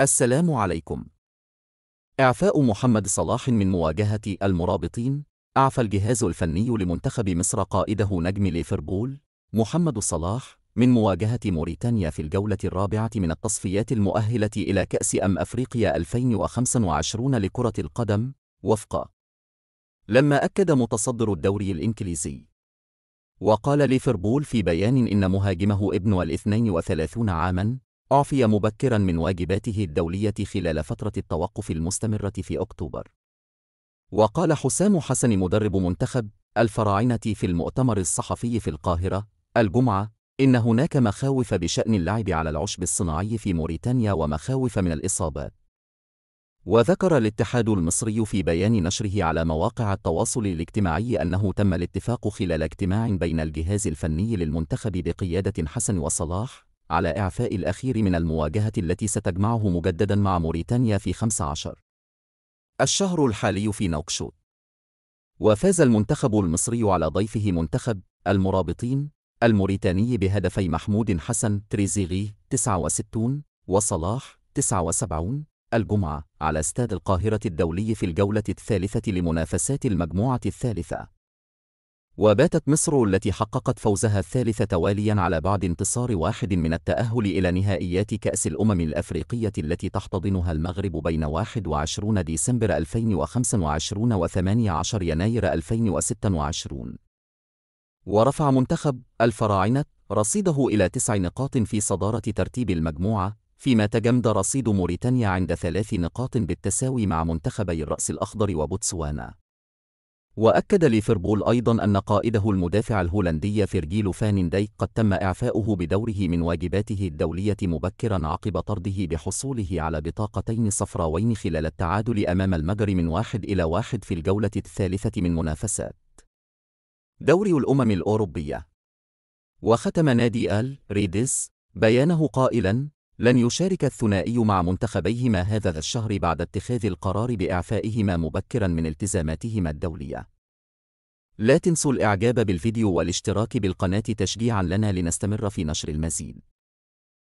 السلام عليكم. إعفاء محمد صلاح من مواجهة المرابطين أعفى الجهاز الفني لمنتخب مصر قائده نجم ليفربول محمد صلاح من مواجهة موريتانيا في الجولة الرابعة من التصفيات المؤهلة إلى كأس أم أفريقيا 2025 لكرة القدم وفق لما أكد متصدر الدوري الإنكليزي وقال ليفربول في بيان إن مهاجمه ابن الاثنين وثلاثون عاماً أعفي مبكرا من واجباته الدولية خلال فترة التوقف المستمرة في أكتوبر. وقال حسام حسن مدرب منتخب الفراعنة في المؤتمر الصحفي في القاهرة الجمعة إن هناك مخاوف بشأن اللعب على العشب الصناعي في موريتانيا ومخاوف من الإصابات. وذكر الاتحاد المصري في بيان نشره على مواقع التواصل الاجتماعي أنه تم الاتفاق خلال اجتماع بين الجهاز الفني للمنتخب بقيادة حسن وصلاح على إعفاء الأخير من المواجهة التي ستجمعه مجددا مع موريتانيا في 15 الشهر الحالي في نوكشوت وفاز المنتخب المصري على ضيفه منتخب المرابطين الموريتاني بهدفي محمود حسن تريزيغي 69 وصلاح 79 الجمعة على استاد القاهرة الدولي في الجولة الثالثة لمنافسات المجموعة الثالثة وباتت مصر التي حققت فوزها الثالث تواليا على بعد انتصار واحد من التأهل إلى نهائيات كأس الأمم الأفريقية التي تحتضنها المغرب بين 21 ديسمبر 2025 و 18 يناير 2026 ورفع منتخب الفراعنة رصيده إلى تسع نقاط في صدارة ترتيب المجموعة فيما تجمد رصيد موريتانيا عند ثلاث نقاط بالتساوي مع منتخبي الرأس الأخضر وبوتسوانا وأكد ليفربول أيضا أن قائده المدافع الهولندي فيرجيلو فان ديك قد تم إعفاؤه بدوره من واجباته الدولية مبكرا عقب طرده بحصوله على بطاقتين صفراوين خلال التعادل أمام المجر من واحد إلى واحد في الجولة الثالثة من منافسات دوري الأمم الأوروبية وختم نادي آل ريدس بيانه قائلا لن يشارك الثنائي مع منتخبيهما هذا الشهر بعد اتخاذ القرار بإعفائهما مبكرا من التزاماتهما الدولية. لا تنسوا الإعجاب بالفيديو والاشتراك بالقناة تشجيعا لنا لنستمر في نشر المزيد.